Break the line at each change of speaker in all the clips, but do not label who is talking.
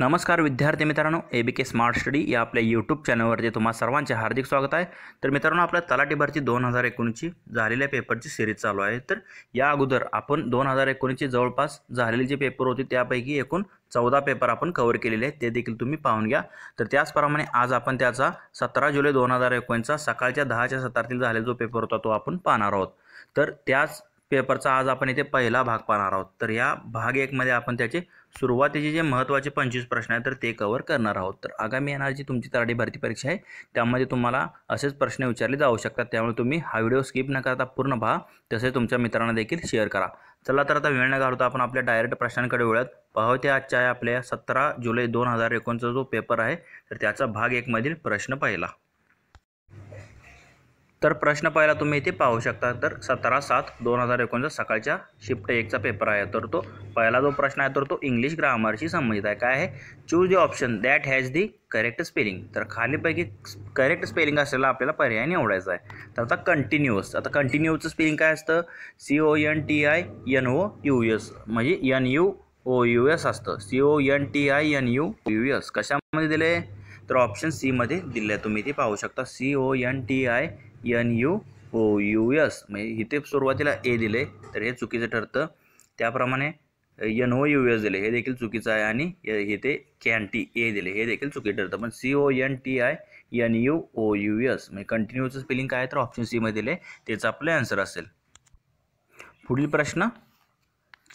नमस्कार विद्यार्थी मित्रांनो ए बी के स्मार्ट स्टडी या आपल्या यूट्यूब चॅनलवरती तुम्हा सर्वांचे हार्दिक स्वागत आहे तर मित्रांनो आपल्या तलाठी भरती दोन हजार एकोणीसची झालेल्या पेपरची सिरीज चालू आहे तर या अगोदर आपण दोन हजार एकोणीसची जवळपास झालेली जे पेपर होती त्यापैकी एकूण चौदा पेपर आपण कव्हर केलेले आहेत ते देखील तुम्ही पाहून घ्या तर त्याचप्रमाणे आज आपण त्याचा सतरा जुलै दोन हजार एकोणीसचा सकाळच्या दहाच्या सत्रातील झालेला जो पेपर होता तो आपण पाहणार आहोत तर त्याच पेपरचा आज आपण इथे पहिला भाग पाहणार आहोत तर या भाग एकमध्ये आपण त्याचे सुरुवातीचे जे महत्त्वाचे पंचवीस प्रश्न आहेत तर ते कवर करणार आहोत तर आगामी येणार जी तुमची तराडी भरती परीक्षा आहे त्यामध्ये तुम्हाला असेच प्रश्न विचारले जाऊ शकतात त्यामुळे तुम्ही हा व्हिडिओ स्किप न करता पूर्ण पहा तसेच तुमच्या मित्रांना देखील शेअर करा चला तर आता वेळ न घालवता आपण आपल्या डायरेक्ट प्रश्नांकडे वळत ते आजच्या आपल्या सतरा जुलै दोन हजार एकोणचा जो पेपर आहे तर त्याचा भाग एकमधील प्रश्न पाहिला तर प्रश्न पहिला तुम्ही इथे पाहू शकता तर सतरा सात दोन हजार एकोणीसचा सकाळच्या शिफ्ट एकचा पेपर आहे तर तो पहिला जो प्रश्न आहे तर तो इंग्लिश ग्रामरशी संबंधित आहे काय आहे choose the option that has the correct spelling तर खालीपैकी करेक्ट स्पेलिंग असलेला आपल्याला पर्याय निवडायचा आहे तर आता कंटिन्युअस आता कंटिन्युअसचं स्पेलिंग काय असतं C O N T I N O U S म्हणजे N U O U S असतं C O N T I N U U S कशामध्ये दिले तर ऑप्शन सीमध्ये दिले तुम्ही ते पाहू शकता C O N T I N U O U S म्हणजे इथे सुरुवातीला ए दिले तर हे चुकीचं ठरतं त्याप्रमाणे एन ओ यू एस दिले हे देखील चुकीचं आहे आणि इथे कॅन टी ए दिले हे देखील चुकीचं ठरतं पण C O N T I N U O U S म्हणजे कंटिन्यूचं स्पेलिंग काय तर ऑप्शन सीमध्ये दिले तेच आपलं आन्सर असेल पुढील प्रश्न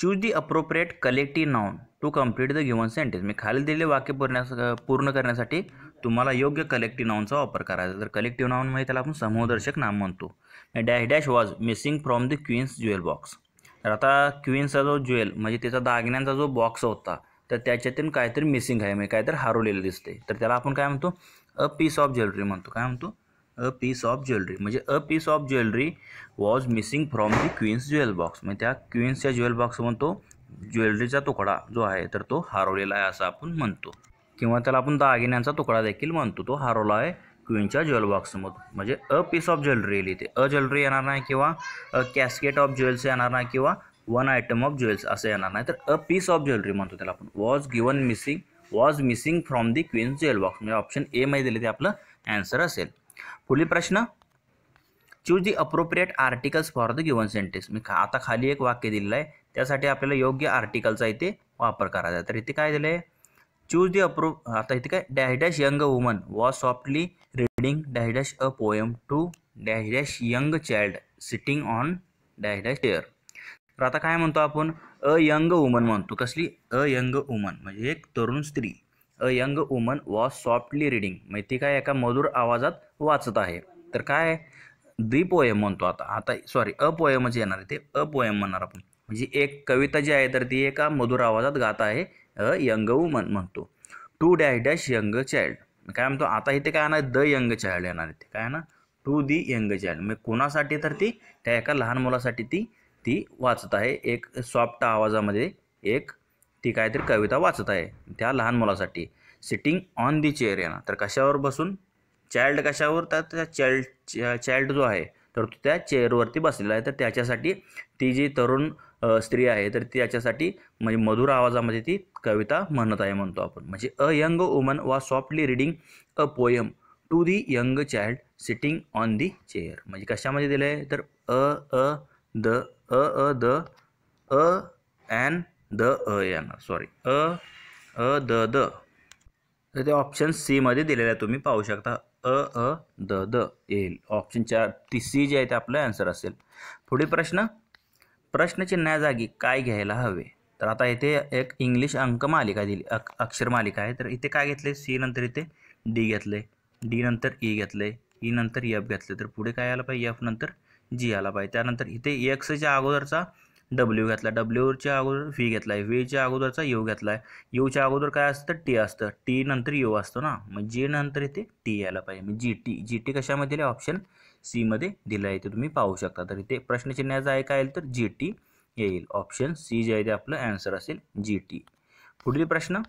choose the appropriate collective noun to complete the given sentence मी खाली दिलेले वाक्य पूर्ण पूर्ण करण्यासाठी तुम्हाला योग्य कलेक्टिव्ह नाऊनचा वापर करायचा तर कलेक्टिव्ह म्हणजे त्याला आपण समूहदर्शक नाम म्हणतो dash dash was missing from the queen's jewel box तर आता क्वीन्सचा जो ज्वेल म्हणजे त्याचा दागिन्यांचा जो बॉक्स होता तर त्याच्यातून काहीतरी मिसिंग आहे म्हणजे काहीतरी हरवलेलं दिसते तर त्याला आपण काय म्हणतो अ पीस ऑफ ज्वेलरी म्हणतो काय म्हणतो अ पीस ऑफ ज्वेलरी म्हणजे a piece of jewellery was missing from the queen's jewel box म्हणजे त्या क्वीन्सच्या ज्वेल बॉक्स म्हणतो ज्वेलरीचा तुकडा जो आहे तर तो हरवलेला आहे असं आपण म्हणतो किंवा त्याला आपण दागिन्यांचा तुकडा देखील म्हणतो तो हरवला आहे क्वीनच्या ज्वेल बॉक्समधून म्हणजे अ पीस ऑफ ज्वेलरी येईल इथे अ ज्वेलरी येणार नाही किंवा अ कॅस्केट ऑफ ज्वेल्स येणार नाही किंवा वन आयटम ऑफ ज्वेल्स असं येणार नाही तर अ पीस ऑफ ज्वेलरी म्हणतो त्याला आपण was given missing was missing from the queen's jewel box म्हणजे ऑप्शन ए मध्ये दिले ते आपलं ॲन्सर असेल पुढील प्रश्न choose the appropriate articles for the given sentence मी खा आता खाली एक वाक्य दिलेलं आहे त्यासाठी आपल्याला योग्य आर्टिकलचा इथे वापर करायचा आहे तर इथे काय दिलं आहे चूज दी अप्रूव्ह आता इथे काय dash dash young woman was softly reading dash dash a poem to dash dash young child sitting on dash dash chair तर आता काय म्हणतो आपण अ यंग वुमन म्हणतो कसली अ यंग वुमन म्हणजे एक तरुण स्त्री a young woman was softly reading म्हणजे ती काय एका मधुर आवाजात वाचत आहे तर काय दी पोयम म्हणतो आता आता सॉरी अ पोयमच येणार आहे ते अ पोएम म्हणणार आपण म्हणजे एक कविता जी आहे तर ती एका मधुर आवाजात गात आहे यंग वुमन म्हणतो to dash dash young child काय म्हणतो आता इथे काय येणार द यंग चाइल्ड येणार इथे काय ना टू दी यंग चाइल्ड म्हणजे कोणासाठी तर ती त्या एका लहान मुलासाठी ती ती वाचत आहे एक सॉफ्ट आवाजामध्ये एक ती काहीतरी कविता वाचत आहे त्या लहान मुलासाठी सिटिंग ऑन दी चेअर येणार तर कशावर बसून चाइल्ड कशावर तर त्या चाइल्ड चाइल्ड जो आहे तर तो त्या चेअरवरती बसलेला आहे तर त्याच्यासाठी ती जी तरुण स्त्री आहे तर ती याच्यासाठी म्हणजे मधुर आवाजामध्ये ती कविता म्हणत आहे म्हणतो आपण म्हणजे a young woman was softly reading a poem to the young child sitting on the chair म्हणजे कशामध्ये दिलं आहे तर a a the a a the a an the a sorry a a the the तर ते option सीमध्ये दिलेलं आहे तुम्ही पाहू शकता अ अ द द येईल ऑप्शन चार ती सी जे आहे ते आपलं आन्सर असेल पुढे प्रश्न प्रश्नचिन्हाजागी काय घ्यायला हवे तर आता इथे एक इंग्लिश अंक मालिका दिली अक अक्षर मालिका आहे तर इथे काय घेतले सी नंतर इथे डी घेतले डी नंतर ई e घेतले ई e नंतर एफ घेतले तर पुढे काय आलं पाहिजे एफ नंतर जी आला पाहिजे त्यानंतर इथे एक्सच्या अगोदरचा डब्ल्यू डब्ल्यू डब्ल्यूच्या अगोदर व्ही घेतला आहे व्हीच्या अगोदरचा यू घेतला आहे यूच्या अगोदर काय असतं टी असतं टी नंतर यू असतो ना मग जी नंतर इथे टी यायला पाहिजे मग जी टी जी टी कशामध्ये दिले ऑप्शन सीमध्ये दिलं आहे ते तुम्ही पाहू शकता तर इथे प्रश्नचिन्हाचं आहे काय येईल तर जी टी येईल ऑप्शन सी जे आहे ते आपलं ॲन्सर असेल जी टी पुढील प्रश्न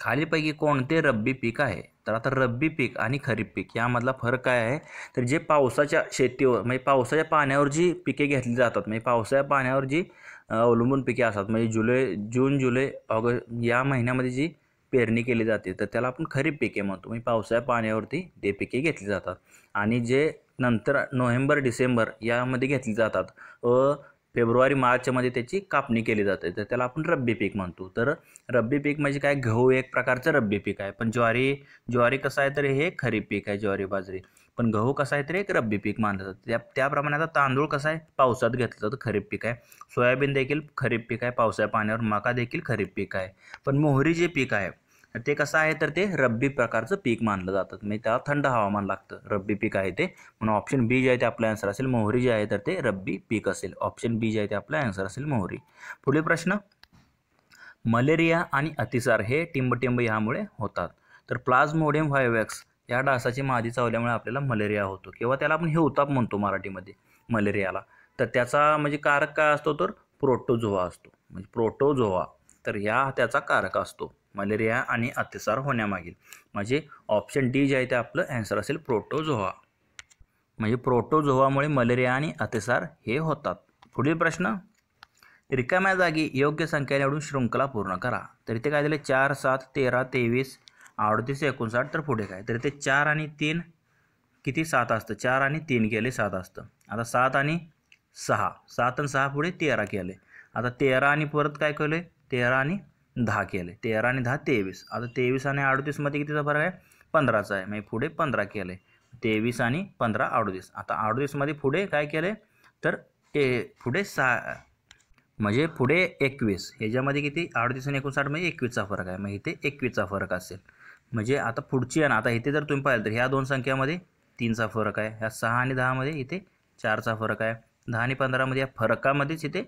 खालीपैकी कोणते रब्बी पीक आहे तर आता रब्बी पीक आणि खरीप पीक यामधला फरक काय आहे तर जे पावसाच्या शेतीवर म्हणजे पावसाच्या पाण्यावर जी पिके घेतली जातात म्हणजे पावसाच्या पाण्यावर जी अवलंबून पिके असतात म्हणजे जुलै जून जुलै ऑगस्ट या महिन्यामध्ये जी पेरणी केली जाते तर त्याला आपण खरीप पिके म्हणतो म्हणजे पावसाच्या पाण्यावरती ते पिके घेतली जातात आणि जे नंतर नोव्हेंबर डिसेंबर यामध्ये घेतली जातात व फेब्रुवारी मार्चमध्ये त्याची कापणी केली जाते तर त्याला आपण रब्बी पीक म्हणतो तर रब्बी पीक म्हणजे काय गहू एक प्रकारचं रब्बी पीक आहे पण ज्वारी ज्वारी कसं आहे तर हे खरीप पीक आहे ज्वारी बाजरी पण गहू कसा आहे तर एक रब्बी पीक मानलं जातं त्या त्याप्रमाणे आता तांदूळ कसा आहे पावसात घेतलं जातं खरीप पीक आहे सोयाबीन देखील खरीप पीक आहे पावसाळ्या पाण्यावर मका देखील खरीप पीक आहे पण मोहरी जे पीक आहे ते कसं आहे तर ते रब्बी प्रकारचं पीक मानलं जातं म्हणजे त्याला थंड हवामान लागतं रब्बी पीक आहे ते म्हणून ऑप्शन बी जे आहे ते आपलं आन्सर असेल मोहरी जे आहे तर ते रब्बी पीक असेल ऑप्शन बी जे आहे ते आपला आन्सर असेल मोहरी पुढील प्रश्न मलेरिया आणि अतिसार हे टिंबटिंब ह्यामुळे होतात तर प्लाझ्मोडियम व्हायोवॅक्स या डासाची मादी चावल्यामुळे आपल्याला मलेरिया होतो किंवा त्याला आपण हे उताप म्हणतो मराठीमध्ये मलेरियाला तर त्याचा म्हणजे कारक काय असतो तर प्रोटोझोआ असतो म्हणजे प्रोटोझोआ तर ह्या त्याचा कारक असतो मलेरिया आणि अतिसार होण्यामागील म्हणजे ऑप्शन डी जे आहे ते आपलं ॲन्सर असेल प्रोटोझोआ म्हणजे प्रोटोझोआमुळे मलेरिया आणि अतिसार हे होतात पुढील प्रश्न रिकाम्या जागी योग्य संख्या निवडून शृंखला पूर्ण करा तर इथे काय दिले चार सात तेरा तेवीस अडतीस एकोणसाठ तर पुढे काय तर इथे चार आणि तीन किती सात असतं चार आणि तीन केले सात असतं आता सात आणि सहा सात आणि सहा पुढे तेरा केले आता तेरा आणि परत काय केले तेरा आणि दहा केले तेरा आणि दहा तेवीस आता तेवीस आणि अडतीसमध्ये कितीचा फरक आहे पंधराचा आहे म्हणजे पुढे पंधरा केले आहे तेवीस आणि पंधरा अडतीस आता अडतीसमध्ये पुढे काय केले तर ए पुढे सहा म्हणजे पुढे एकवीस ह्याच्यामध्ये किती अडतीस आणि एकोणसाठ म्हणजे एकवीसचा फरक आहे मग इथे एकवीसचा फरक असेल म्हणजे आता पुढची आहे ना आता इथे जर तुम्ही पाहिलं तर ह्या दोन संख्यामध्ये तीनचा फरक आहे ह्या सहा आणि दहामध्ये इथे चारचा फरक आहे दहा आणि पंधरामध्ये या फरकामध्येच इथे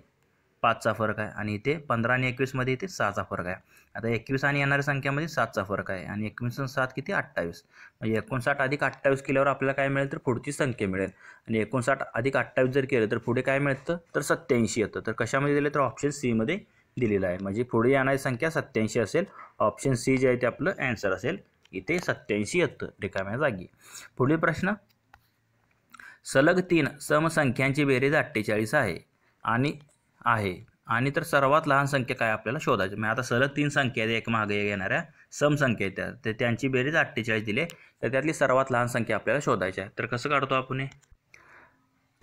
पाचचा फरक आहे आणि इथे पंधरा आणि एकवीसमध्ये इथे सहाचा फरक आहे आता एकवीस आणि येणाऱ्या संख्यामध्ये सातचा फरक आहे आणि एकवीस आणि सात किती अठ्ठावीस म्हणजे एकोणसाठ अधिक अठ्ठावीस केल्यावर आपल्याला काय मिळेल तर पुढची संख्या मिळेल आणि एकोणसाठ अधिक अठ्ठावीस जर केलं तर पुढे काय मिळतं तर सत्याऐंशी येतं तर कशामध्ये दिलं तर ऑप्शन सीमध्ये दिलेलं आहे म्हणजे पुढे येणारी संख्या सत्त्याऐंशी असेल ऑप्शन सी जे आहे ते आपलं ॲन्सर असेल इथे सत्याऐंशी येतं रिकाम्या जागी पुढील प्रश्न सलग तीन समसंख्यांची बेरीज अठ्ठेचाळीस आहे आणि आहे आणि तर सर्वात लहान संख्या काय आपल्याला शोधायची म्हणजे आता सलग तीन संख्या आहेत एक मागे येणाऱ्या समसंख्या आहेत त्या तर त्यांची बेरीज अठ्ठेचाळीस दिली तर त्यातली सर्वात लहान संख्या आपल्याला शोधायची आहे तर कसं काढतो आपण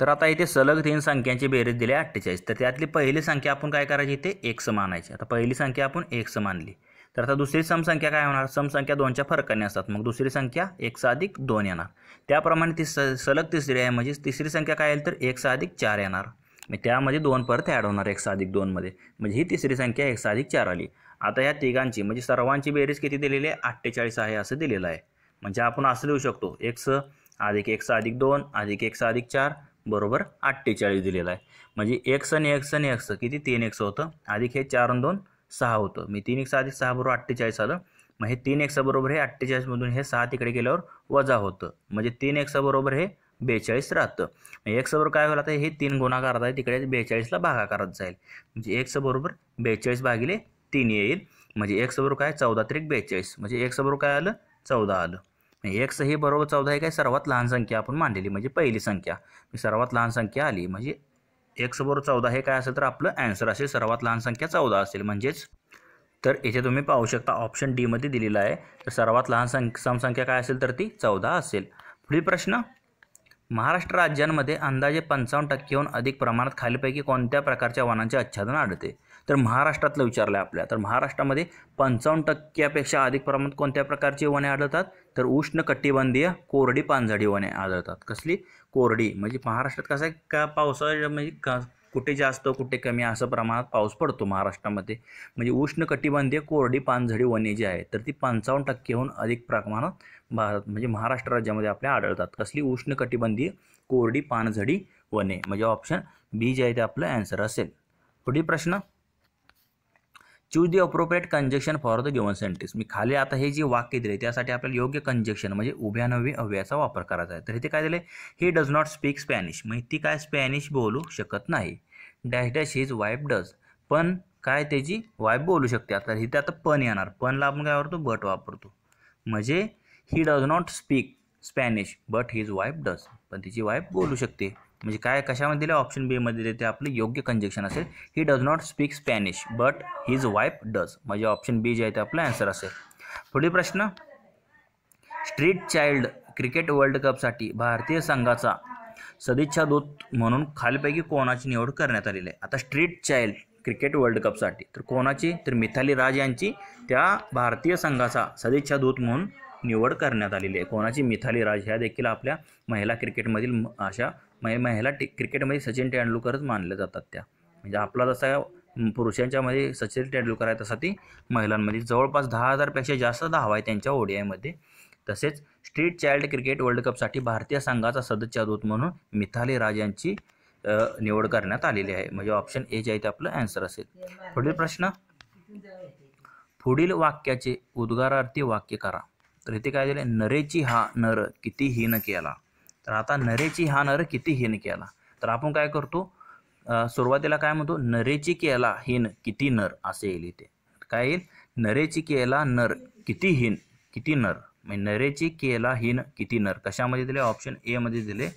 तर आता इथे सलग तीन संख्यांची बेरीज दिली आहे अठ्ठेचाळीस तर त्यातली पहिली संख्या आपण काय करायची इथे एक समानायची आता पहिली संख्या आपण एक मानली तर आता दुसरी समसंख्या काय होणार समसंख्या दोनच्या फरकाने असतात मग दुसरी संख्या एक अधिक दोन येणार त्याप्रमाणे ती सलग तिसरी आहे म्हणजेच तिसरी संख्या काय येईल तर एक अधिक चार येणार मग त्यामध्ये दोन परत ॲड होणार एक साधिक दोनमध्ये म्हणजे ही तिसरी संख्या एक साधिक चार आली आता या तिघांची म्हणजे सर्वांची बेरीज किती दिलेली आहे अठ्ठेचाळीस आहे असं दिलेलं आहे म्हणजे आपण असं लिहू शकतो एक्स अधिक एक्स अधिक दोन अधिक एक एक्स अधिक चार बरोबर अठ्ठेचाळीस दिलेलं आहे म्हणजे एक्स आणि एक्स आणि एक्स किती तीन एक्स होतं अधिक हे चार आणि दोन सहा होतं मी तीन एक्स अधिक सहा बरोबर अठ्ठेचाळीस आलं मग हे तीन एक्साबरोबर हे अठ्ठेचाळीसमधून हे सहा तिकडे गेल्यावर वजा होतं म्हणजे तीन एक्साबरोबर हे बेचाळीस राहतं म्हणजे एक्स बरोबर काय होईल आता हे तीन गुणाकारात आहे तिकडे बेचाळीसला करत जाईल म्हणजे एक्स बरोबर बेचाळीस भागिले तीन येईल म्हणजे एक्स बरोबर काय चौदा त्रिक बेचाळीस म्हणजे एक्स बरोबर काय आलं चौदा आलं एक्स ही बरोबर चौदा हे काय सर्वात लहान संख्या आपण मांडलेली म्हणजे पहिली संख्या सर्वात लहान संख्या आली म्हणजे एक्स बरोबर चौदा हे काय असेल तर आपलं अँसर असेल सर्वात लहान संख्या चौदा असेल म्हणजेच तर इथे तुम्ही पाहू शकता ऑप्शन डीमध्ये दिलेला आहे तर सर्वात लहान संख्या समसंख्या काय असेल तर ती चौदा असेल पुढील प्रश्न महाराष्ट्र राज्यांमध्ये अंदाजे पंचावन्न टक्केहून अधिक प्रमाणात खालीपैकी कोणत्या प्रकारच्या वनांचे आच्छादन आढळते तर महाराष्ट्रातलं विचारलं आहे आपल्या तर महाराष्ट्रामध्ये पंचावन्न टक्क्यापेक्षा अधिक प्रमाणात कोणत्या प्रकारची वने आढळतात तर उष्ण कटिबंधीय कोरडी पानझडी वने आढळतात कसली कोरडी म्हणजे महाराष्ट्रात कसं आहे का पावसाळ्या म्हणजे का कुठे जास्त कुठे कमी असं प्रमाणात पाऊस पडतो महाराष्ट्रामध्ये म्हणजे उष्ण कटिबंधीय कोरडी पानझडी वने जी आहे तर ती पंचावन्न टक्केहून अधिक प्रमाणात भारत म्हणजे महाराष्ट्र राज्यामध्ये आपल्या आढळतात कसली उष्ण कटिबंधीय कोरडी पानझडी वने म्हणजे ऑप्शन बी जे आहे ते आपलं ॲन्सर असेल पुढील प्रश्न choose the appropriate conjunction for the given sentence मी खाली आता हे जे वाक्य दिले त्यासाठी आपल्याला योग्य कंजेक्शन म्हणजे उभ्या नवी अव्याचा वापर करायचा आहे तर इथे काय दिले he does not speak Spanish मग ती काय स्पॅनिश बोलू शकत नाही dash dash his wife does पण काय त्याची वाईफ बोलू शकते आता इथे आता पण येणार पणला आपण काय वापरतो बट वापरतो म्हणजे he does not speak Spanish but his wife does पण तिची वाईफ बोलू शकते म्हणजे काय कशामध्ये दिलं ऑप्शन बीमध्ये दिले ते आपलं योग्य कंजेक्शन असेल he does not speak Spanish but his wife does म्हणजे ऑप्शन बी जे आहे ते आपला ॲन्सर असेल पुढील प्रश्न स्ट्रीट चाइल्ड क्रिकेट वर्ल्ड कपसाठी भारतीय संघाचा सदिच्छा दूत म्हणून खालीपैकी कोणाची निवड करण्यात आलेली आहे आता स्ट्रीट चाइल्ड क्रिकेट वर्ल्ड कपसाठी तर कोणाची तर मिथाली राज यांची त्या भारतीय संघाचा सदिच्छा दूत म्हणून निवड करण्यात आलेली आहे कोणाची मिथाली राज ह्या देखील आपल्या महिला क्रिकेटमधील अशा महिला क्रिकेटमध्ये सचिन तेंडुलकरच मानल्या जातात त्या म्हणजे आपला जसा पुरुषांच्यामध्ये सचिन तेंडुलकर आहे तसा ती महिलांमध्ये जवळपास दहा हजारपेक्षा जास्त धावा आहे त्यांच्या ओडीआयमध्ये तसेच स्ट्रीट चाइल्ड क्रिकेट वर्ल्ड कपसाठी भारतीय संघाचा सदस्य दूत म्हणून मिथाली राज यांची निवड करण्यात आलेली आहे म्हणजे ऑप्शन ए जे आहे ते आपलं ॲन्सर असेल पुढील प्रश्न पुढील वाक्याचे उद्गारार्थी वाक्य करा तर इथे काय झाले नरेची हा नर किती हीन केला तर आता नरेची हा नर किती हीन केला तर आपण काय करतो सुरुवातीला काय म्हणतो नरेची केला हीन किती नर असे येईल इथे काय येईल नरेची केला नर किती हीन किती नर म्हणजे नरेची केला हीन किती नर कशामध्ये दिले ऑप्शन एमध्ये दिले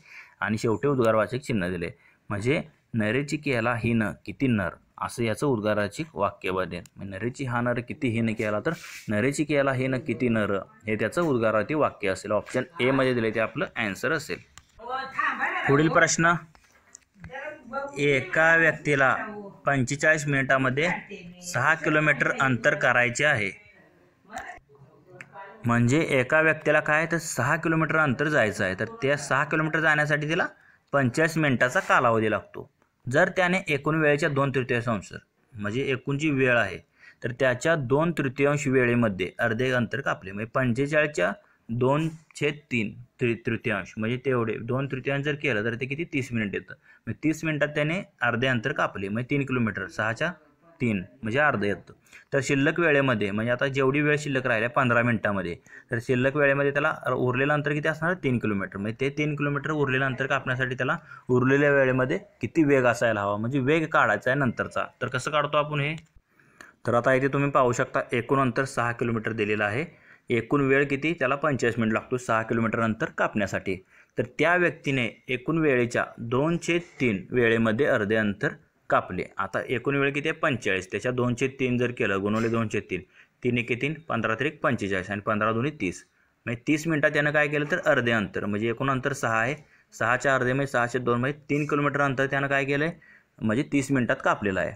आणि शेवटी उद्गारवाचक चिन्ह दिले म्हणजे नरेची केला हीन किती नर असं याचं उद्गाराची वाक्य बने नरेची हा नर किती हे न केला तर नरेची केला हे न किती नर हे त्याचं उद्गाराती वाक्य असेल ऑप्शन ए मध्ये दिले ते आपलं ॲन्सर असेल पुढील प्रश्न एका व्यक्तीला पंचेचाळीस मिनिटामध्ये सहा किलोमीटर अंतर करायचे आहे म्हणजे एका व्यक्तीला काय तर सहा किलोमीटर अंतर जायचं आहे तर त्या सहा किलोमीटर जाण्यासाठी तिला पंचेचाळीस मिनिटाचा कालावधी लागतो जर त्याने एकूण वेळेच्या दोन तृतीयांश अंश म्हणजे एकूण जी वेळ आहे तर त्याच्या दोन तृतीयांश वेळेमध्ये अर्धे अंतर कापले म्हणजे पंचेचाळीसच्या दोन छेद तीन त्रि तृतीयांश म्हणजे तेवढे दोन तृतीयांश जर केलं तर ते किती तीस मिनिट येतं मग म्हणजे तीस मिनिटात त्याने अर्धे अंतर कापले म्हणजे तीन किलोमीटर सहाच्या तीन म्हणजे अर्धे येतं तर शिल्लक वेळेमध्ये म्हणजे आता जेवढी वेळ शिल्लक राहिल्या पंधरा मिनिटामध्ये तर शिल्लक वेळेमध्ये त्याला उरलेलं अंतर किती असणार तीन किलोमीटर म्हणजे ते तीन किलोमीटर उरलेलं अंतर कापण्यासाठी त्याला उरलेल्या वेळेमध्ये किती वेग असायला हवा म्हणजे वेग काढायचा आहे नंतरचा तर कसं काढतो आपण हे तर आता इथे तुम्ही पाहू शकता एकूण अंतर सहा किलोमीटर दिलेलं आहे एकूण वेळ किती त्याला पंचेचाळीस मिनिट लागतो सहा किलोमीटर अंतर कापण्यासाठी तर त्या व्यक्तीने एकूण वेळेच्या दोनशे तीन वेळेमध्ये अर्धे अंतर कापले आता एकूण वेळ किती आहे पंचेचाळीस त्याच्या दोनशे तीन जर केलं गुणवले दोनशे तीन तीन एके तीन पंधरा तरी पंचेचाळीस आणि पंधरा दोन्ही तीस म्हणजे तीस मिनटात त्यानं काय केलं तर अर्धे अंतर म्हणजे एकूण अंतर सहा आहे सहाच्या अर्धे म्हणजे सहाशे दोन म्हणजे तीन किलोमीटर अंतर त्यानं काय केलं आहे म्हणजे तीस मिनटात कापलेलं आहे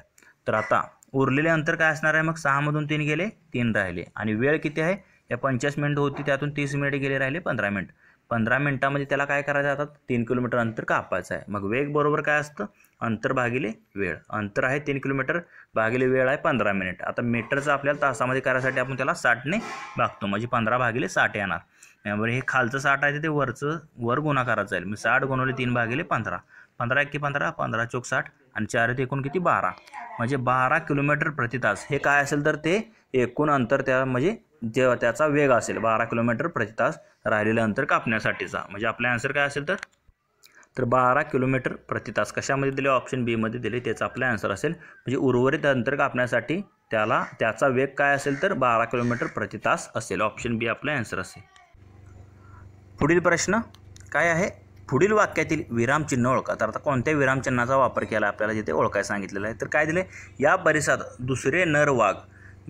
तर आता उरलेले अंतर काय असणार आहे मग सहामधून तीन गेले तीन राहिले आणि वेळ किती आहे या पंचाळीस मिनिट होती त्यातून तीस मिनिट गेले राहिले पंधरा मिनिट पंधरा मिनटामध्ये त्याला काय करायचं आता तीन किलोमीटर अंतर कापायचं आहे मग वेग बरोबर काय असतं अंतर भागिले वेळ अंतर आहे तीन किलोमीटर भागिले वेळ आहे पंधरा मिनिट आता मीटरचं आपल्याला तासामध्ये करायसाठी आपण त्याला साठने भागतो म्हणजे पंधरा भागिले साठ येणार त्यामुळे हे खालचं साठ आहे ते वरचं वर गुणाकाराचा जाईल मी साठ गुणवले तीन भागिले पंधरा पंधरा एक की पंधरा पंधरा चोक साठ आणि चार ते एकूण किती बारा म्हणजे बारा किलोमीटर प्रति तास हे काय असेल तर ते एकूण अंतर त्या म्हणजे जे त्याचा वेग असेल बारा किलोमीटर प्रति तास राहिलेलं अंतर कापण्यासाठीचा म्हणजे आपला आन्सर काय असेल तर तर बारा किलोमीटर प्रतितास कशामध्ये दिले ऑप्शन बीमध्ये दिले त्याचा आपला आन्सर असेल म्हणजे उर्वरित अंतर कापण्यासाठी त्याला त्याचा वेग काय असेल तर बारा किलोमीटर प्रतितास असेल ऑप्शन बी आपला आन्सर असेल पुढील प्रश्न काय आहे पुढील वाक्यातील विरामचिन्ह ओळखा तर आता कोणत्या विरामचिन्हाचा वापर केला आपल्याला जिथे ओळखायला सांगितलेलं आहे तर काय दिले या परिसरात दुसरे नर वाघ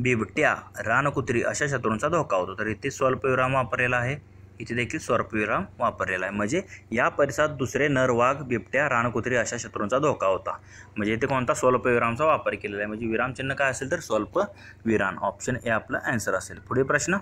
बिबट्या रानकुत्री अशा शत्रूंचा धोका होतो तर इथे स्वल्पविराम वापरलेला आहे इथे देखील स्वर्पविराम वापरलेला आहे म्हणजे या परिसरात दुसरे नर वाघ बिबट्या रानकुत्री अशा शत्रूंचा धोका होता म्हणजे इथे कोणता स्वल्पविरामचा वापर केलेला आहे म्हणजे विरामचिन्ह काय असेल तर स्वल्प विराम ऑप्शन ए आपला ॲन्सर असेल पुढे प्रश्न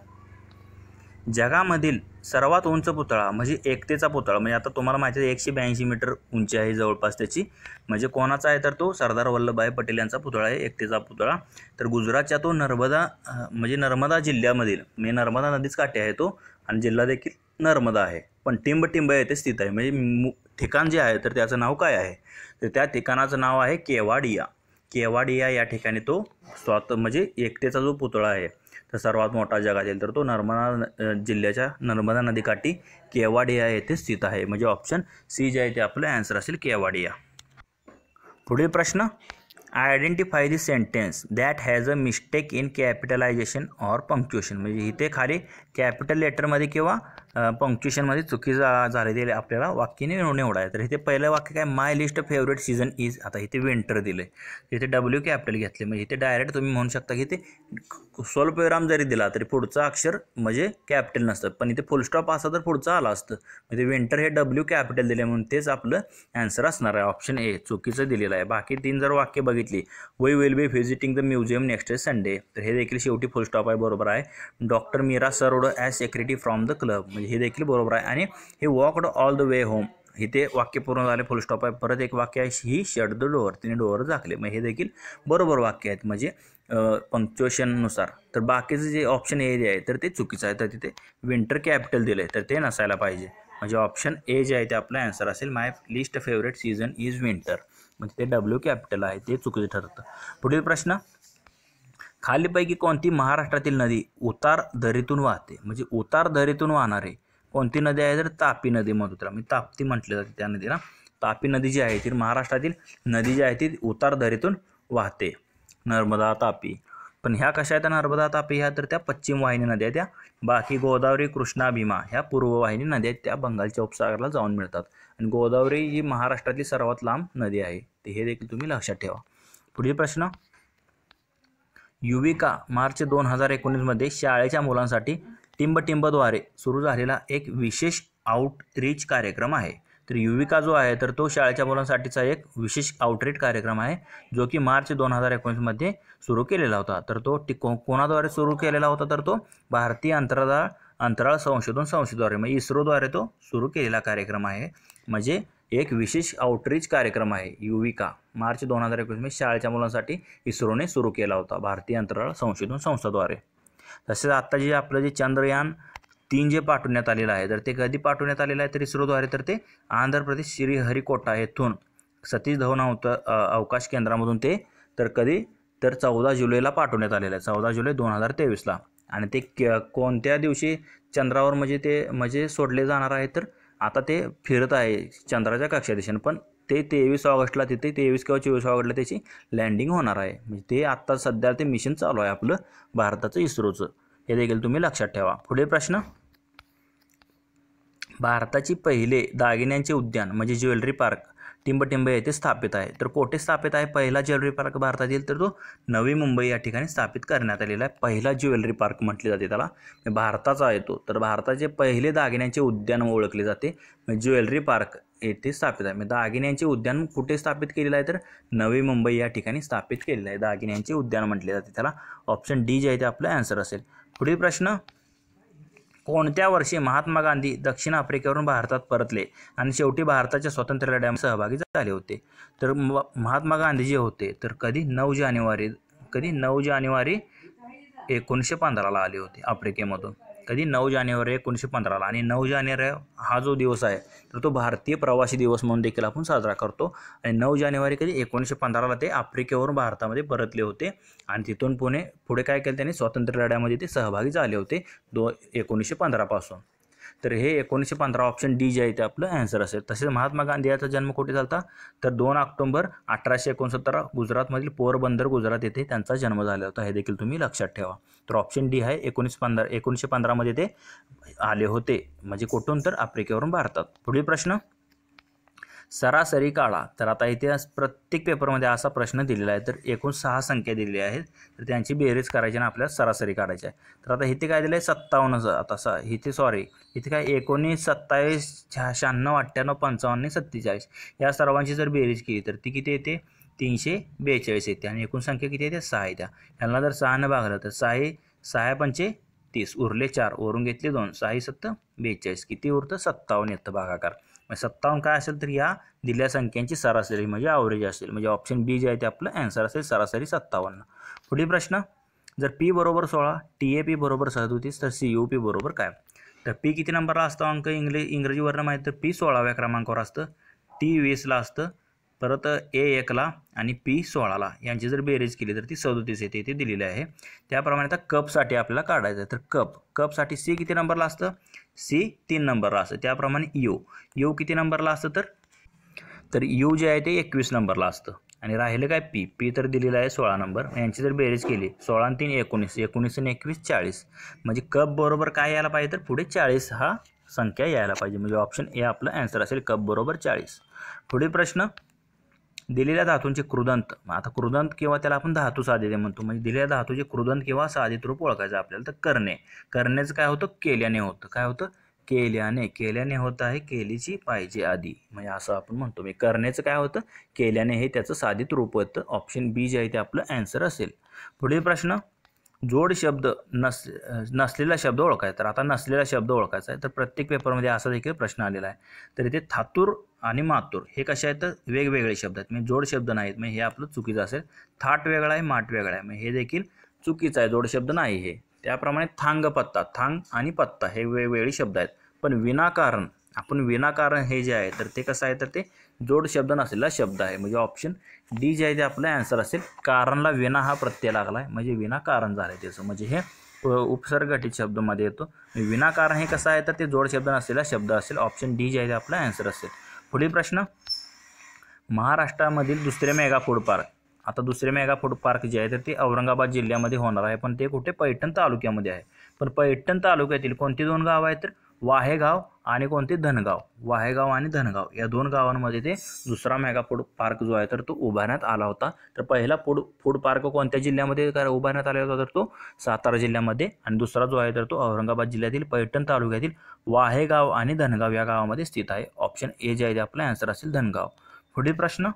जगामधील सर्वात उंच पुतळा म्हणजे एकतेचा पुतळा म्हणजे आता तुम्हाला माहिती आहे एकशे ब्याऐंशी मीटर उंची आहे जवळपास त्याची म्हणजे कोणाचा आहे तर तो सरदार वल्लभभाई पटेल यांचा पुतळा आहे एकतेचा पुतळा तर गुजरातच्या तो नर्मदा म्हणजे नर्मदा जिल्ह्यामधील म्हणजे नर्मदा नदीच काठी आहे तो आणि जिल्हा देखील नर्मदा आहे पण टिंबटिंब येथे स्थित आहे म्हणजे ठिकाण जे आहे तर त्याचं नाव काय आहे तर त्या ठिकाणाचं नाव आहे केवाडिया केवाडिया या ठिकाणी तो स्वात म्हणजे एकटेचा जो पुतळा आहे तर सर्वात मोठा असेल तर तो नर्मदा जिल्ह्याच्या नर्मदा नदीकाठी केवाडिया येथे स्थित आहे म्हणजे ऑप्शन सी जे आहे ते आपलं ॲन्सर असेल केवाडिया पुढील प्रश्न identify the sentence that has a mistake in capitalization or punctuation म्हणजे इथे खाली कॅपिटल लेटरमध्ये किंवा पंक्च्युएशनमध्ये झाले दिले आपल्याला वाक्याने निवडायला आहे तर इथे पहिलं वाक्य काय my list favourite season is आता इथे विंटर दिले इथे डब्ल्यू कॅपिटल घेतले म्हणजे इथे डायरेक्ट तुम्ही म्हणू शकता की ते स्वल्पविराम जरी दिला तरी पुढचं अक्षर म्हणजे कॅपिटल नसतं पण इथे फुलस्टॉप असा तर पुढचा आला असतं म्हणजे विंटर हे डब्ल्यू कॅपिटल दिले म्हणून तेच आपलं ॲन्सर असणार आहे ऑप्शन ए चुकीचं दिलेलं आहे बाकी तीन जर वाक्य बघितली we will be visiting the museum next Sunday तर हे देखील शेवटी फुलस्टॉप आहे बरोबर आहे डॉक्टर मीरा सरोड as secretary from the club हे देखील बरोबर आहे आणि हे walked all the way home इथे वाक्य पूर्ण झाले फुलस्टॉप आहे परत एक वाक्य आहे ही शट द डोअर तिने डोअर झाकले मग हे देखील बरोबर वाक्य आहेत म्हणजे पंक्च्युएशननुसार तर बाकीचे जे ऑप्शन ए जे आहे तर ते चुकीचं आहे तर तिथे विंटर कॅपिटल दिले तर ते नसायला पाहिजे म्हणजे ऑप्शन ए जे आहे ते आपला ॲन्सर असेल my list favourite season is winter म्हणजे ते डब्ल्यू कॅपिटल आहे ते चुकीचं ठरतं पुढील प्रश्न खालीपैकी कोणती महाराष्ट्रातील नदी उतार दरीतून वाहते म्हणजे उतार दरीतून वाहणारे कोणती नदी आहे तर तापी नदी मधुत्रा मी तापती म्हटली जाते त्या नदीला तापी नदी जी आहे ती महाराष्ट्रातील नदी जी आहे ती उतार दरीतून वाहते नर्मदा तापी पण ह्या कशा आहेत नर्मदा तापी ह्या तर त्या पश्चिम वाहिनी नद्या त्या बाकी गोदावरी कृष्णा भीमा ह्या पूर्व वाहिनी नद्या त्या बंगालच्या उपसागराला जाऊन मिळतात आणि गोदावरी ही महाराष्ट्रातली सर्वात लांब नदी आहे ते हे देखील तुम्ही लक्षात ठेवा पुढील प्रश्न युविका मार्च दोन हजार एकोणीसमध्ये शाळेच्या मुलांसाठी टिंबटिंबद्वारे सुरू झालेला एक विशेष आउटरीच कार्यक्रम आहे तर युविका जो आहे तर तो शाळेच्या मुलांसाठीचा एक विशेष आउटरीच कार्यक्रम आहे जो की मार्च दोन हजार एकोणीसमध्ये सुरू केलेला होता तर तो टिको कोणाद्वारे सुरू केलेला होता तर तो भारतीय अंतराळ अंतराळ संशोधन संस्थेद्वारे म्हणजे इस्रोद्वारे तो सुरू केलेला कार्यक्रम आहे म्हणजे एक विशेष आउटरीच कार्यक्रम आहे युविका मार्च दोन हजार एकवीसमध्ये शाळेच्या मुलांसाठी इस्रोने सुरू केला होता भारतीय अंतराळ संशोधन संस्थाद्वारे तसेच आत्ता जे आपलं जे चंद्रयान तीन जे पाठवण्यात आलेलं आहे तर ते कधी पाठवण्यात आलेलं आहे तर इस्रोद्वारे तर ते आंध्र प्रदेश श्रीहरिकोटा येथून सतीश धवन अवकाश केंद्रामधून ते तर कधी तर चौदा जुलैला पाठवण्यात आलेलं आहे चौदा जुलै दोन हजार तेवीसला आणि ते क कोणत्या दिवशी चंद्रावर म्हणजे ते म्हणजे सोडले जाणार आहे तर आता ते फिरत आहे चंद्राच्या कक्षा दिशेनं पण ते तेवीस ऑगस्टला तिथे तेवीस किंवा चोवीस ऑगस्टला त्याची लँडिंग होणार आहे म्हणजे ते आत्ता सध्या ते मिशन चालू आहे आपलं भारताचं इस्रोचं हे देखील तुम्ही लक्षात ठेवा पुढे प्रश्न भारताची पहिले दागिन्यांचे उद्यान म्हणजे ज्वेलरी पार्क टिंबटिंब येथे स्थापित आहे तर कोठे स्थापित आहे पहिला ज्वेलरी पार्क भारतातील तर तो नवी मुंबई या ठिकाणी स्थापित करण्यात आलेला आहे पहिला ज्वेलरी पार्क म्हटले जाते त्याला म्हणजे भारताचा आहे तो तर भारताचे पहिले दागिन्यांचे उद्यान ओळखले जाते म्हणजे ज्वेलरी पार्क येथे स्थापित आहे म्हणजे दागिन्यांचे उद्यान कुठे स्थापित केलेलं आहे तर नवी मुंबई या ठिकाणी स्थापित केलेलं आहे दागिन्यांचे उद्यान म्हटले जाते त्याला ऑप्शन डी जे आहे ते आपलं आन्सर असेल पुढील प्रश्न कोणत्या वर्षी महात्मा गांधी दक्षिण आफ्रिकेवरून भारतात परतले आणि शेवटी भारताच्या स्वातंत्र्य लढ्यामध्ये सहभागी झाले होते तर महात्मा गांधी जे होते तर कधी नऊ जानेवारी कधी नऊ जानेवारी एकोणीसशे पंधराला आले होते आफ्रिकेमधून कधी नऊ जानेवारी एकोणीसशे पंधराला आणि नऊ जानेवारी हा जो दिवस आहे तर तो भारतीय प्रवासी दिवस म्हणून देखील आपण साजरा करतो आणि नऊ जानेवारी कधी एकोणीसशे पंधराला ते आफ्रिकेवरून भारतामध्ये परतले होते आणि तिथून पुणे पुढे काय केलं त्यांनी स्वातंत्र्य लढ्यामध्ये ते सहभागी झाले होते दो एकोणीसशे पंधरापासून तर हे एकोणीसशे पंधरा ऑप्शन डी जे आहे ते आपलं ॲन्सर असेल तसेच महात्मा गांधी याचा जन्म कुठे झाला तर दोन ऑक्टोंबर अठराशे एकोणसत्तर गुजरातमधील पोरबंदर गुजरात येथे त्यांचा जन्म झाला होता हे देखील तुम्ही लक्षात ठेवा तर ऑप्शन डी आहे एकोणीस पंधरा एकोणीसशे पंधरामध्ये ते आले होते म्हणजे कुठून तर आफ्रिकेवरून भारतात पुढील प्रश्न सरासरी काढा तर आता इथे प्रत्येक पेपरमध्ये असा प्रश्न दिलेला आहे तर एकूण सहा संख्या दिलेल्या आहेत तर त्यांची बेरीज करायची आणि आपल्याला सरासरी काढायची आहे तर आता इथे काय दिलं आहे हजार आता स इथे सॉरी इथे काय एकोणीस सत्तावीस शहाण्णव अठ्ठ्याण्णव पंचावन्न सत्तेचाळीस या सर्वांची जर बेरीज केली तर ती किती येते तीनशे बेचाळीस येते आणि एकूण संख्या किती येते सहा येत्या ह्यांना जर सहानं भागलं तर सहा सहा पंचे तीस उरले चार उरून घेतले दोन सहा सत्त बेचाळीस किती उरतं सत्तावन्न येतं भागाकार सत्तावन्न काय असेल तर या दिल्या संख्यांची सरासरी म्हणजे ॲव्हरेज असेल म्हणजे ऑप्शन बी जे आहे ते आपलं ॲन्सर असेल सरासरी सत्तावन्न पुढील प्रश्न जर पी बरोबर सोळा टी ए पी बरोबर सदोतीस तर सी यू पी बरोबर काय तर पी किती नंबरला असतो अंक इंग्लि इंग्रजीवरनं माहीत तर पी सोळाव्या क्रमांकावर असतं टी वीसला असतं परत ए एकला आणि पी सोळाला यांची जर बेरीज केली तर ती सदोतीस येते ते दिलेली आहे त्याप्रमाणे आता कपसाठी आपल्याला काढायचं आहे तर कप कपसाठी सी किती नंबरला असतं सी तीन नंबरला असतं त्याप्रमाणे यू यू किती नंबरला असतं तर तर यू जे आहे ते एकवीस नंबरला असतं आणि राहिलं काय पी पी तर दिलेलं आहे सोळा नंबर यांची जर बेरीज केली सोळा आणि तीन एकोणीस एकोणीस आणि एकवीस चाळीस म्हणजे कप बरोबर काय यायला पाहिजे तर पुढे चाळीस हा संख्या यायला पाहिजे म्हणजे ऑप्शन ए आपलं ॲन्सर असेल कप बरोबर चाळीस पुढील प्रश्न दिलेल्या धातूंचे कृदंत आता कृदंत किंवा त्याला आपण धातू साधिते म्हणतो म्हणजे दिलेल्या धातूचे कृदंत किंवा साधित रूप ओळखायचं आपल्याला तर करणे करण्याचं काय होतं केल्याने होतं काय होतं केल्याने केल्याने होत आहे केलीची पाहिजे आधी म्हणजे असं आपण म्हणतो मी म्हणजे करण्याचं काय होतं केल्याने हे त्याचं साधित रूप होतं ऑप्शन बी जे आहे ते आपलं ॲन्सर असेल पुढील प्रश्न जोड शब्द नस नसलेला शब्द ओळखायचा तर आता नसलेला शब्द ओळखायचा आहे तर प्रत्येक पेपरमध्ये असा देखील प्रश्न आलेला आहे तर इथे थातूर आणि मातूर हे कसे आहेत तर वेगवेगळे शब्द आहेत म्हणजे जोड शब्द नाहीत म्हणजे हे आपलं चुकीचं असेल थाट वेगळा आहे माट वेगळा आहे म्हणजे हे देखील चुकीचं आहे जोड शब्द नाही हे त्याप्रमाणे थांग पत्ता थांग आणि पत्ता हे वेगवेगळे शब्द आहेत पण विनाकारण आपण विनाकारण हे जे आहे तर ते कसं आहे तर ते जोड शब्द नसलेला शब्द आहे म्हणजे ऑप्शन डी जे आहे ते आपलं ॲन्सर असेल कारणला विना हा प्रत्यय लागला आहे म्हणजे विना कारण झालं आहे त्याचं म्हणजे हे उपसर्गटित शब्दमध्ये येतो म्हणजे विनाकारण हे कसं आहे तर ते जोड शब्द नसलेला शब्द असेल ऑप्शन डी जे आहे ते आपला ॲन्सर असेल पुढील प्रश्न महाराष्ट्रामधील दुसरे मेगा फूड पार्क आता दुसरे मेगा फूड पार्क जे आहे तर ते औरंगाबाद जिल्ह्यामध्ये होणार आहे पण ते कुठे पैठण तालुक्यामध्ये आहे पण पैठण तालुक्यातील कोणती दोन गावं आहेत तर वाहेगाव आणि कोणते धनगाव वाहेगाव आणि धनगाव या दोन गावांमध्ये ते दुसरा मेगा फूड पार्क जो आहे तर तो उभारण्यात आला होता तर पहिला फूड फूड पार्क कोणत्या जिल्ह्यामध्ये उभारण्यात आला होता तर तो सातारा जिल्ह्यामध्ये आणि दुसरा जो आहे तर तो औरंगाबाद जिल्ह्यातील पैठण तालुक्यातील वाहेगाव आणि धनगाव या गावामध्ये स्थित आहे ऑप्शन ए जे आहे ते आपला आन्सर असेल धनगाव पुढील प्रश्न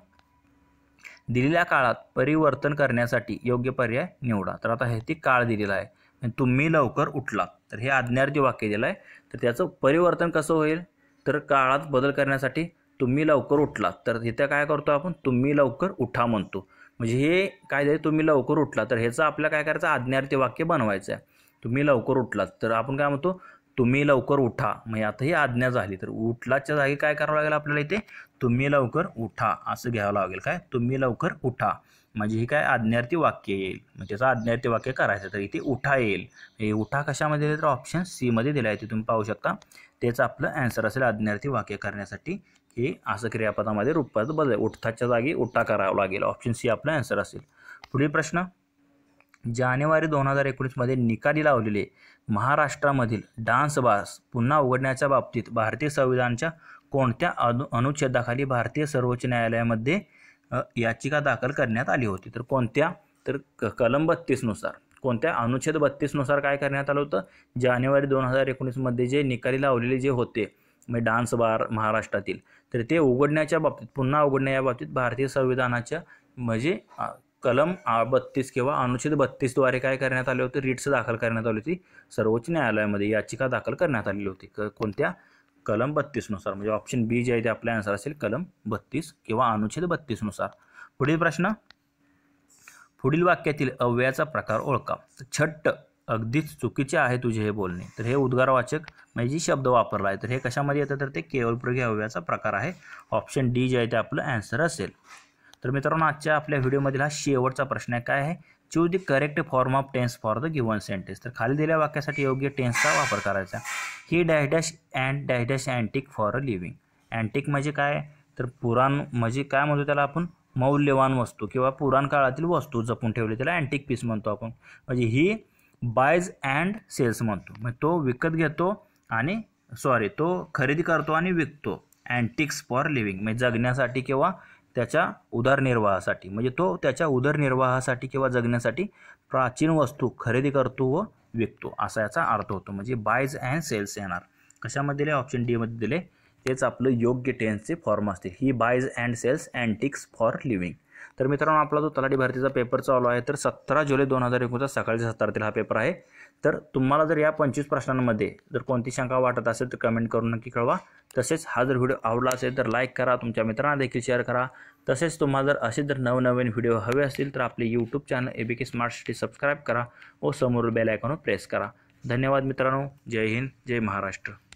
दिलेल्या काळात परिवर्तन करण्यासाठी योग्य पर्याय निवडा तर आता हे ती काळ दिलेला आहे तुम्ही लवकर उठला तर हे आज्ञार्थी वाक्य दिलं आहे तर त्याचं परिवर्तन कसं होईल तर काळात बदल करण्यासाठी तुम्ही लवकर उठला तर इथं काय करतो आपण तुम्ही लवकर उठा म्हणतो म्हणजे हे काय झालं तुम्ही लवकर उठला तर ह्याचं आपल्याला काय करायचं आज्ञार्थी वाक्य बनवायचं आहे तुम्ही लवकर उठलात तर आपण काय म्हणतो तुम्ही लवकर उठा म्हणजे आता ही आज्ञा झाली तर उठलाच्या जागी काय करावं लागेल आपल्याला इथे तुम्ही लवकर उठा असं घ्यावं लागेल काय तुम्ही लवकर उठा म्हणजे हे काय आज्ञार्थी वाक्य येईल म्हणजे त्याचं आज्ञार्थी वाक्य करायचं तर इथे उठा येईल हे उठा कशामध्ये दिले तर ऑप्शन सीमध्ये दिला आहे ते तुम्ही पाहू शकता तेच आपलं ॲन्सर असेल आज्ञार्थी वाक्य करण्यासाठी हे असं क्रियापदामध्ये रूपात बदल उठताच्या जागी उठा करावा लागेल ऑप्शन सी आपलं ॲन्सर असेल पुढील प्रश्न जानेवारी दोन हजार एकोणीसमध्ये निकाली लावलेले महाराष्ट्रामधील डान्स बास पुन्हा उघडण्याच्या बाबतीत भारतीय संविधानाच्या कोणत्या अनु अनुच्छेदाखाली भारतीय सर्वोच्च न्यायालयामध्ये याचिका दाखल करण्यात आली होती तर कोणत्या तर क कलम बत्तीसनुसार कोणत्या अनुच्छेद बत्तीसनुसार काय करण्यात आलं होतं जानेवारी दोन हजार एकोणीसमध्ये जे निकाली लावलेले जे होते म्हणजे डान्स बार महाराष्ट्रातील तर ते उघडण्याच्या बाबतीत पुन्हा उघडण्या या बाबतीत भारतीय संविधानाच्या म्हणजे कलम बत्तीस किंवा अनुच्छेद बत्तीसद्वारे काय करण्यात आले होते रिट्स दाखल करण्यात आली होती सर्वोच्च न्यायालयामध्ये याचिका दाखल करण्यात आलेली होती कोणत्या कलम बत्तीसनुसार म्हणजे ऑप्शन बी जे आहे ते आपला आन्सर असेल कलम बत्तीस किंवा अनुच्छेद बत्तीसनुसार पुढील प्रश्न पुढील वाक्यातील अव्ययाचा प्रकार ओळखा छट्ट अगदीच चुकीचे आहे तुझे हे बोलणे तर हे उद्गारवाचक म्हणजे जी शब्द वापरला आहे तर हे कशामध्ये येतं तर ते केवलप्रयोगी अव्ययाचा प्रकार आहे ऑप्शन डी जे आहे ते आपलं ॲन्सर असेल तर मित्रांनो आजच्या आपल्या व्हिडिओमधील हा शेवटचा प्रश्न आहे काय आहे choose the correct form of tense for the given sentence तर खाली दिल्या वाक्यासाठी योग्य टेन्सचा वापर करायचा he dash dash and dash dash antique for a living antique म्हणजे काय तर पुराण म्हणजे काय म्हणतो त्याला आपण मौल्यवान वस्तू किंवा पुराण काळातील वस्तू जपून ठेवली त्याला अँटिक पीस म्हणतो आपण म्हणजे ही बायज अँड सेल्स म्हणतो मग तो विकत घेतो आणि सॉरी तो खरेदी करतो आणि विकतो अँटिक्स फॉर लिव्हिंग म्हणजे जगण्यासाठी किंवा त्याच्या उदरनिर्वाहासाठी म्हणजे तो त्याच्या उदरनिर्वाहासाठी किंवा जगण्यासाठी प्राचीन वस्तू खरेदी करतो व विकतो असा याचा अर्थ होतो म्हणजे बायज अँड सेल्स येणार कशामध्ये दिले ऑप्शन डीमध्ये दिले तेच आपलं योग्य टेन्सचे फॉर्म असतील he buys and sells antiques for living तर मित्रांनो आपला जो तलाठी भरतीचा पेपर चालू आहे तर सतरा जुलै दोन हजार एकोणचा सकाळच्या सत्तरातील हा पेपर आहे तर तुम्हाला जर या पंचवीस प्रश्नांमध्ये जर कोणती शंका वाटत असेल तर कमेंट करून नक्की कळवा तसेच हा जर व्हिडिओ आवडला असेल तर लाईक करा तुमच्या मित्रांना देखील शेअर करा तसेच तुम्हाला जर असे जर नवनवीन व्हिडिओ हवे असतील तर आपले YouTube channel A B K smart city subscribe करा व समोर बेल आयकॉनवर प्रेस करा धन्यवाद मित्रांनो जय हिंद जय महाराष्ट्र